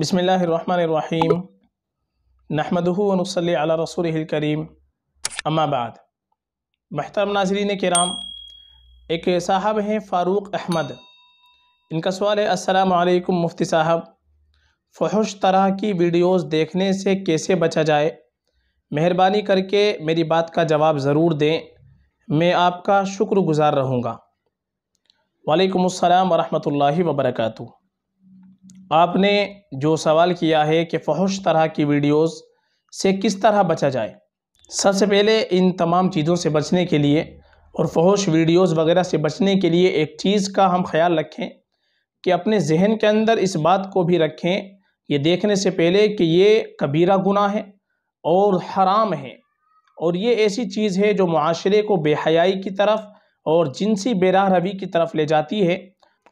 बसमीम अला रसूल करीम अम्माबाद महतरम नाजरीन कराम एक साहब हैं फ़ारूक अहमद इनका सवाल है असलकम मुफ्ती साहब फहश तरह की वीडियोस देखने से कैसे बचा जाए मेहरबानी करके मेरी बात का जवाब ज़रूर दें मैं आपका शुक्रगुज़ार रहूँगा वालेकुम अस्सलाम वरहमतुल्लाहि वबरकatuh आपने जो सवाल किया है कि फहश तरह की वीडियोस से किस तरह बचा जाए सबसे पहले इन तमाम चीज़ों से बचने के लिए और फहश वीडियोस वगैरह से बचने के लिए एक चीज़ का हम ख्याल रखें कि अपने जहन के अंदर इस बात को भी रखें ये देखने से पहले कि ये कबीरा गुना है और हराम है और ये ऐसी चीज़ है जो माशरे को बेहयाई की तरफ और जिनसी बेराह रवी की तरफ ले जाती है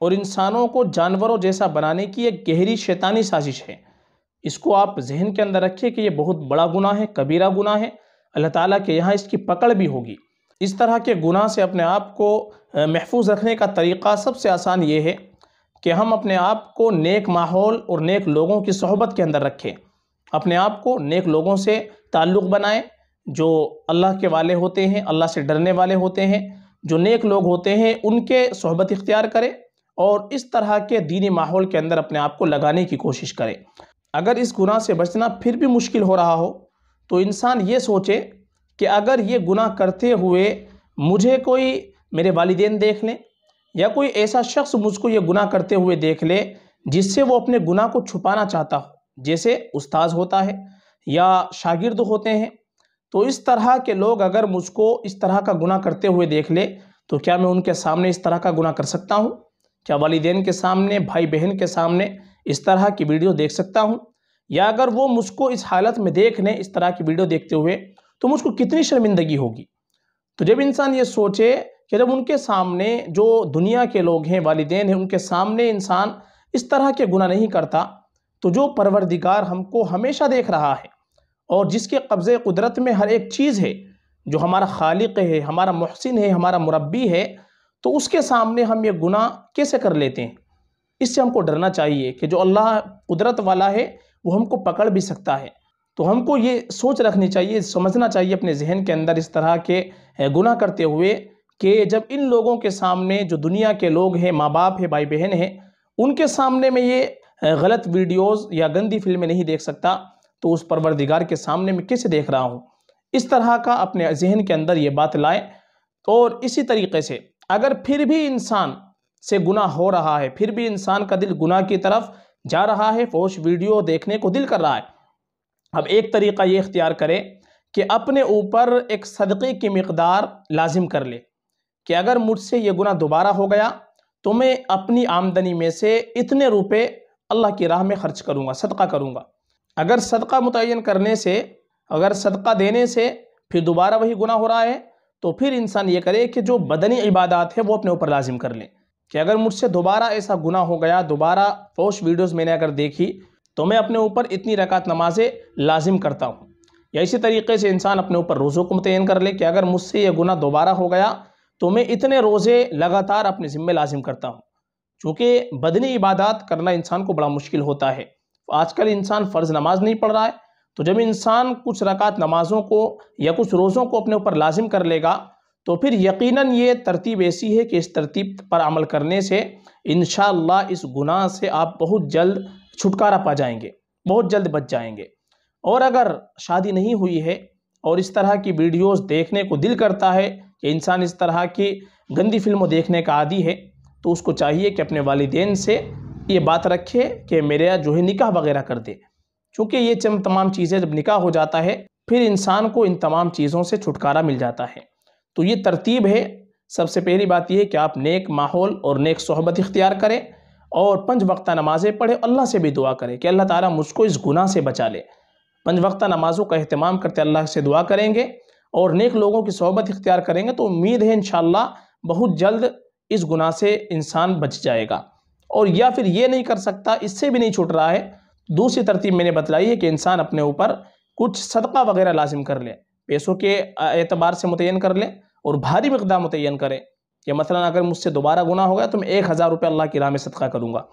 और इंसानों को जानवरों जैसा बनाने की एक गहरी शैतानी साजिश है इसको आप जहन के अंदर रखिए कि ये बहुत बड़ा गुना है कबीरा गुना है अल्लाह ताला के यहाँ इसकी पकड़ भी होगी इस तरह के गुनाह से अपने आप को महफूज रखने का तरीक़ा सबसे आसान ये है कि हम अपने आप को नेक माहौल और नेक लोगों की सहबत के अंदर रखें अपने आप को नेक लोगों से ताल्लुक़ बनाएं जो अल्लाह के वाले होते हैं अल्लाह से डरने वाले होते हैं जो नेक लोग होते हैं उनके सहबत इख्तियार करें और इस तरह के दीनी माहौल के अंदर अपने आप को लगाने की कोशिश करें अगर इस गुनाह से बचना फिर भी मुश्किल हो रहा हो तो इंसान ये सोचे कि अगर ये गुनाह करते हुए मुझे कोई मेरे वालदे देख लें या कोई ऐसा शख्स मुझको ये गुनाह करते हुए देख ले जिससे वो अपने गुनाह को छुपाना चाहता हो जैसे उस्ताज होता है या शागिर्द होते हैं तो इस तरह के लोग अगर मुझको इस तरह का गुनाह करते हुए देख ले तो क्या मैं उनके सामने इस तरह का गुनाह कर सकता हूँ क्या वालदेन के सामने भाई बहन के सामने इस तरह की वीडियो देख सकता हूँ या अगर वो मुझको इस हालत में देख लें इस तरह की वीडियो देखते हुए तो मुझको कितनी शर्मिंदगी होगी तो जब इंसान ये सोचे कि जब उनके सामने जो दुनिया के लोग हैं वालदेन हैं उनके सामने इंसान इस तरह के गुना नहीं करता तो जो परवरदिगार हमको हमेशा देख रहा है और जिसके कब्ज़े कुदरत में हर एक चीज़ है जो हमारा खालिक है हमारा महसिन है हमारा मुरबी है तो उसके सामने हम ये गुनाह कैसे कर लेते हैं इससे हमको डरना चाहिए कि जो अल्लाह कुदरत वाला है वो हमको पकड़ भी सकता है तो हमको ये सोच रखनी चाहिए समझना चाहिए अपने जहन के अंदर इस तरह के गुनाह करते हुए कि जब इन लोगों के सामने जो दुनिया के लोग हैं माँ बाप है भाई बहन हैं उनके सामने मैं ये गलत वीडियोज़ या गंदी फिल्में नहीं देख सकता तो उस परवरदिगार के सामने मैं कैसे देख रहा हूँ इस तरह का अपने जहन के अंदर ये बात लाएँ और इसी तरीके से अगर फिर भी इंसान से गुना हो रहा है फिर भी इंसान का दिल गुना की तरफ जा रहा है फोश वीडियो देखने को दिल कर रहा है अब एक तरीका ये इख्तियार करें कि अपने ऊपर एक सदक़े की मकदार लाजिम कर ले कि अगर मुझसे ये गुना दोबारा हो गया तो मैं अपनी आमदनी में से इतने रुपए अल्लाह की राह में ख़र्च करूँगा सदका करूँगा अगर सदका मुतन करने से अगर सदका देने से फिर दोबारा वही गुना हो रहा है तो फिर इंसान ये करे कि जो बदनी इबादत है वो अपने ऊपर लाजिम कर लें कि अगर मुझसे दोबारा ऐसा गुना हो गया दोबारा पोस्ट वीडियोस मैंने अगर देखी तो मैं अपने ऊपर इतनी रकात नमाजें लाजिम करता हूँ या इसी तरीके से इंसान अपने ऊपर रोज़ों को मुतयन कर ले कि अगर मुझसे यह गुना दोबारा हो गया तो मैं इतने रोज़े लगातार अपने ज़िम्मे लाजिम करता हूँ चूँकि बदनी इबादत करना इंसान को बड़ा मुश्किल होता है आजकल इंसान फ़र्ज़ नमाज नहीं पढ़ रहा है तो जब इंसान कुछ रकात नमाज़ों को या कुछ रोज़ों को अपने ऊपर लाजिम कर लेगा तो फिर यकीनन ये तरतीब ऐसी है कि इस तरतीब पर अमल करने से इन इस गुनाह से आप बहुत जल्द छुटकारा पा जाएंगे बहुत जल्द बच जाएंगे और अगर शादी नहीं हुई है और इस तरह की वीडियोस देखने को दिल करता है कि इंसान इस तरह की गंदी फिल्मों देखने का आदि है तो उसको चाहिए कि अपने वालदेन से ये बात रखे कि मेरे जो है निकाह वगैरह कर दे क्योंकि ये तमाम चीज़ें जब निकाह हो जाता है फिर इंसान को इन तमाम चीज़ों से छुटकारा मिल जाता है तो ये तरतीब है सबसे पहली बात यह कि आप नेक माहौल और नेक सहबत इख्तियार करें और पंज वक्ता नमाज़ें पढ़ें अल्लाह से भी दुआ करें कि अल्लाह ताला मुझको इस गुनाह से बचा ले पंज वक्ता नमाज़ों का अहतमाम करते अल्लाह से दुआ करेंगे और नेक लोगों की सोहबत इख्तियार करेंगे तो उम्मीद है इन बहुत जल्द इस गुनाह से इंसान बच जाएगा और या फिर ये नहीं कर सकता इससे भी नहीं छूट रहा है दूसरी तरतीब मैंने बतलाई है कि इंसान अपने ऊपर कुछ सदका वगैरह लाजिम कर ले पैसों के एतबार से मुतन कर ले और भारी मकदार मुतन करें कि मसला अगर मुझसे दोबारा गुना हो गया तो मैं एक हज़ार रुपये अल्लाह की राह में सदका करूँगा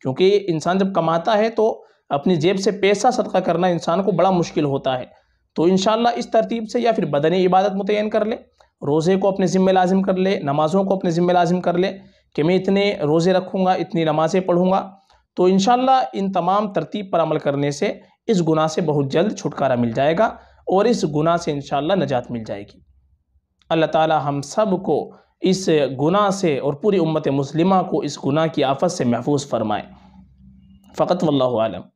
क्योंकि इंसान जब कमाता है तो अपनी जेब से पैसा सदका करना इंसान को बड़ा मुश्किल होता है तो इन इस तरतीब से या फिर बदनी इबादत मुतन कर ले रोज़े को अपने ज़िम्मे लाजिम कर ले नमाज़ों को अपने ज़िम्मे लाजिम कर ले कि मैं इतने रोज़े रखूँगा इतनी नमाज़ें पढ़ूँगा तो इन इन तमाम तरतीब पर अमल करने से इस गुना से बहुत जल्द छुटकारा मिल जाएगा और इस गुनाह से इन नजात मिल जाएगी अल्लाह ताला हम सब को इस गुना से और पूरी उम्मत मुस्लिमा को इस गुना की आफत से महफूज फरमाए फ़कत वल्लम